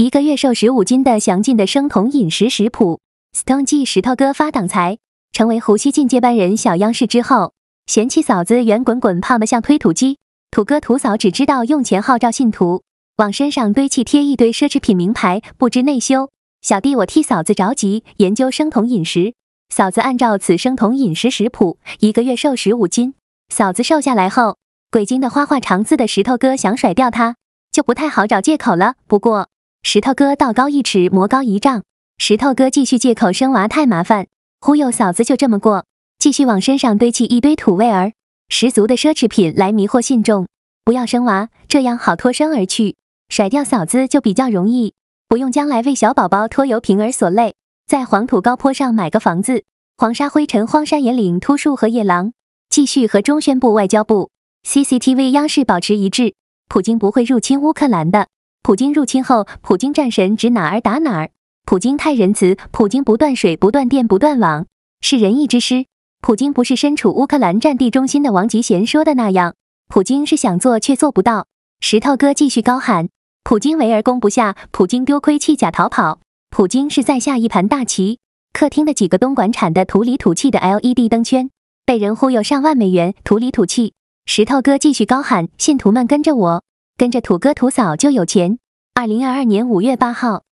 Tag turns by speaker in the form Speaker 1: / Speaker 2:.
Speaker 1: 一个月瘦十五斤的详尽的生酮饮食食谱。Stone G 石头哥发挡财，成为胡锡进接班人小央视之后，嫌弃嫂子圆滚滚胖的像推土机，土哥土嫂只知道用钱号召信徒，往身上堆砌贴一堆奢侈品名牌，不知内修。小弟我替嫂子着急，研究生酮饮食，嫂子按照此生酮饮食食谱，一个月瘦十五斤。嫂子瘦下来后，鬼精的花花肠子的石头哥想甩掉她，就不太好找借口了。不过。石头哥道高一尺魔高一丈，石头哥继续借口生娃太麻烦，忽悠嫂子就这么过，继续往身上堆砌一堆土味儿十足的奢侈品来迷惑信众，不要生娃，这样好脱身而去，甩掉嫂子就比较容易，不用将来为小宝宝拖油瓶儿所累，在黄土高坡上买个房子，黄沙灰尘荒山野岭秃树和野狼，继续和中宣部外交部 C C T V 央视保持一致，普京不会入侵乌克兰的。普京入侵后，普京战神指哪儿打哪儿。普京太仁慈，普京不断水不断电不断网，是仁义之师。普京不是身处乌克兰战地中心的王吉贤说的那样，普京是想做却做不到。石头哥继续高喊：普京围而攻不下，普京丢盔弃甲逃跑。普京是在下一盘大棋。客厅的几个东莞产的土里土气的 LED 灯圈，被人忽悠上万美元，土里土气。石头哥继续高喊：信徒们跟着我。跟着土哥土嫂就有钱。二零二二年五月八号。